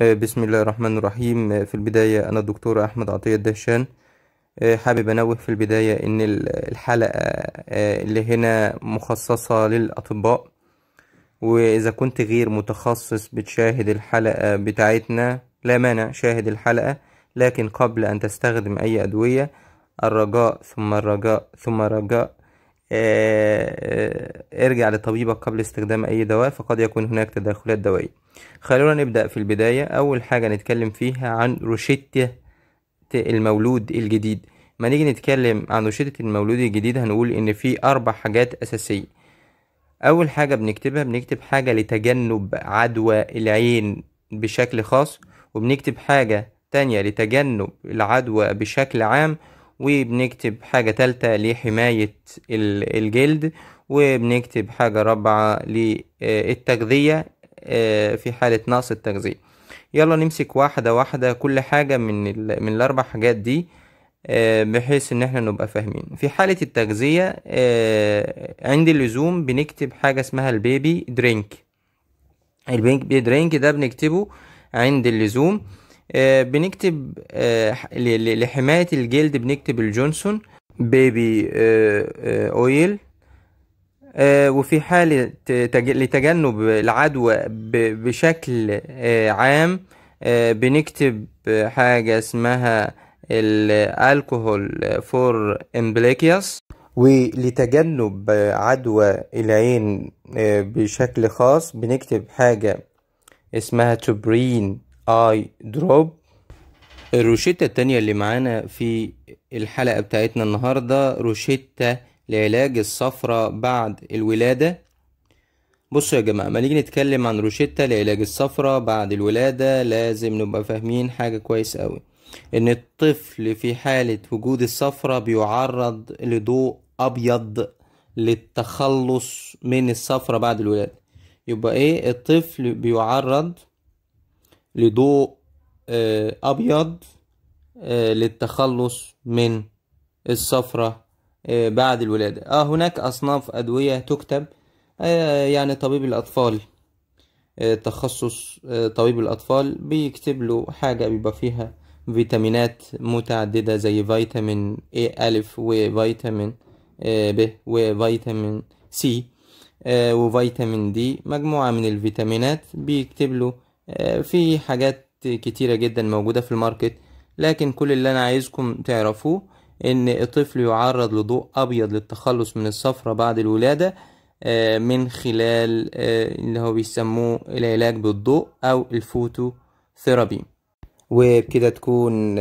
آه، بسم الله الرحمن الرحيم آه، في البداية أنا الدكتور أحمد عطية الدهشان آه، حابب أنوه في البداية إن الحلقة اللي هنا مخصصة للأطباء وإذا كنت غير متخصص بتشاهد الحلقة بتاعتنا لا مانع شاهد الحلقة لكن قبل أن تستخدم أي أدوية الرجاء ثم الرجاء ثم الرجاء آه، آه، ارجع لطبيبك قبل استخدام أي دواء فقد يكون هناك تداخلات دوائية خلونا نبدأ في البداية أول حاجة نتكلم فيها عن روشتة المولود الجديد ما نيجي نتكلم عن روشتة المولود الجديد هنقول إن في أربع حاجات أساسية أول حاجة بنكتبها بنكتب حاجة لتجنب عدوى العين بشكل خاص وبنكتب حاجة تانية لتجنب العدوى بشكل عام وبنكتب حاجة تالتة لحماية الجلد وبنكتب حاجة رابعة للتغذية آه، في حالة نقص التغذية يلا نمسك واحدة واحدة كل حاجة من, من الأربع حاجات دي آه، بحيث ان احنا نبقى فاهمين في حالة التغذية آه، عند اللزوم بنكتب حاجة اسمها البيبي درينك البيبي درينك ده بنكتبه عند اللزوم آه، بنكتب آه، لحماية الجلد بنكتب الجونسون بيبي اويل آه، وفي حالة لتجنب العدوى بشكل عام بنكتب حاجة اسمها الالكوهول فور امبليكياس ولتجنب عدوى العين بشكل خاص بنكتب حاجة اسمها توبرين اي دروب الروشتة التانية اللي معانا في الحلقة بتاعتنا النهاردة روشتة لعلاج الصفرة بعد الولادة بصوا يا جماعة ما نيجي نتكلم عن روشتة لعلاج الصفرة بعد الولادة لازم نبقى فاهمين حاجة كويس قوي ان الطفل في حالة وجود الصفرة بيعرض لضوء ابيض للتخلص من الصفرة بعد الولادة يبقى ايه الطفل بيعرض لضوء آه، أبيض آه، للتخلص من الصفرة آه، بعد الولادة آه هناك أصناف أدوية تكتب يعني طبيب الأطفال تخصص طبيب الأطفال بيكتب له حاجة بيبقى فيها فيتامينات متعددة زي فيتامين A ألف وفيتامين ب وفيتامين سي وفيتامين دي مجموعة من الفيتامينات بيكتب له آه، في حاجات كتيرة جدا موجودة في الماركت لكن كل اللي أنا عايزكم تعرفوه إن الطفل يعرض لضوء أبيض للتخلص من الصفرة بعد الولادة آه، من خلال آه، اللي هو بيسموه العلاج بالضوء أو الفوتو ثيرابي وبكده تكون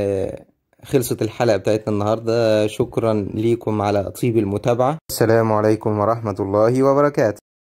خلصت الحلقة بتاعتنا النهاردة شكرا ليكم على طيب المتابعة السلام عليكم ورحمة الله وبركاته